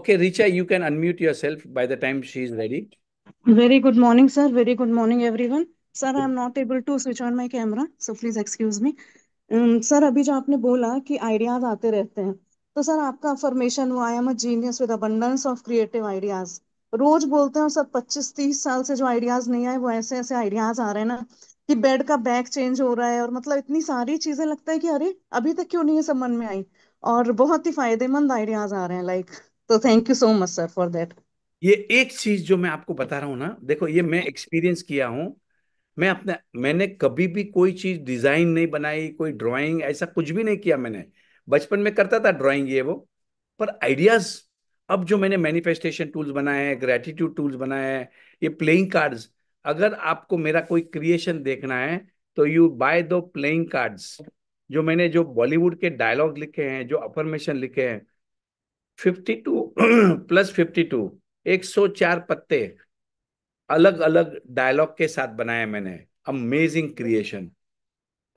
Okay, Richa, you can unmute yourself by the time she is ready. Very good morning, sir. Very good morning, everyone. Sir, I am not able to switch on my camera, so please excuse me. Um, sir, अभी जो आपने बोला कि ideas आते रहते हैं तो sir आपका अफर्मेशन वो I am a genius with abundance of creative ideas रोज बोलते हैं सर 25-30 साल से जो आइडियाज नहीं आए वो ऐसे ऐसे आइडियाज आ रहे हैं ना कि बेड का बैक चेंज हो रहा है और मतलब इतनी सारी चीजें लगता है कि अरे अभी तक क्यों नहीं है सब मन में आई और बहुत ही फायदेमंद आइडियाज आ रहे हैं लाइक like, तो thank you so much sir for that ये एक चीज जो मैं आपको बता रहा हूँ ना देखो ये मैं एक्सपीरियंस किया हूँ मैं अपने मैंने कभी भी कोई चीज डिजाइन नहीं बनाई कोई ड्राइंग ऐसा कुछ भी नहीं किया मैंने बचपन में करता था ड्राइंग ये वो पर आइडियाज अब जो मैंने मैनिफेस्टेशन टूल्स बनाए हैं ग्रेटिट्यूड टूल्स बनाए हैं ये प्लेइंग कार्ड्स अगर आपको मेरा कोई क्रिएशन देखना है तो यू बाय दो प्लेइंग कार्ड्स जो मैंने जो बॉलीवुड के डायलॉग लिखे हैं जो अफर्मेशन लिखे हैं fifty two plus fifty two एक सौ चार पत्ते अलग अलग डायलॉग के साथ बनाया मैंने अमेजिंग क्रिएशन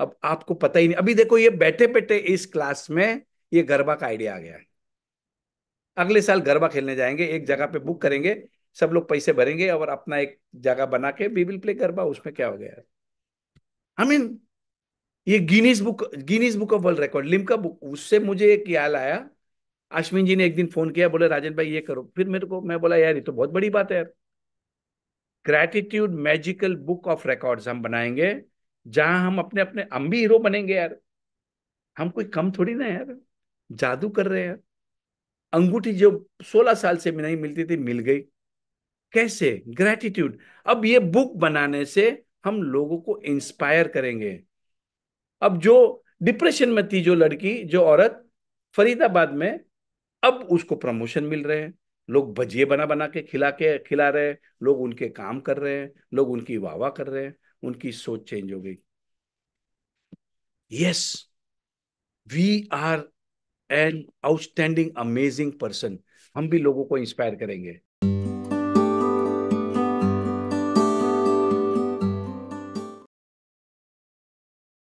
अब आपको पता ही नहीं अभी देखो ये बैठे बैठे इस क्लास में ये गरबा का आइडिया आ गया है अगले साल गरबा खेलने जाएंगे एक जगह पे बुक करेंगे सब लोग पैसे भरेंगे और अपना एक जगह बना के वी विल प्ले गरबा उसमें क्या हो गया आई मीन ये Guinness book Guinness book of world record Limca book उससे मुझे एक याद आया अश्विन जी ने एक दिन फोन किया बोले राजन भाई ये करो फिर मेरे को मैं बोला यार ये तो बहुत बड़ी बात है यार gratitude magical book of records हम बनाएंगे जहां हम अपने अपने हम भी हीरो बनेंगे यार हम कोई कम थोड़ी ना यार जादू कर रहे हैं यार अंगूठी जो 16 साल से नहीं मिलती थी मिल गई कैसे ग्रैटिट्यूड अब ये बुक बनाने से हम लोगों को इंस्पायर करेंगे अब जो डिप्रेशन में थी जो लड़की जो औरत फरीदाबाद में अब उसको प्रमोशन मिल रहे हैं लोग भजिए बना बना के खिला के खिला रहे हैं लोग उनके काम कर रहे हैं लोग उनकी वाहवा कर रहे हैं उनकी सोच चेंज हो गई yes we are an outstanding amazing person हम भी लोगों को इंस्पायर करेंगे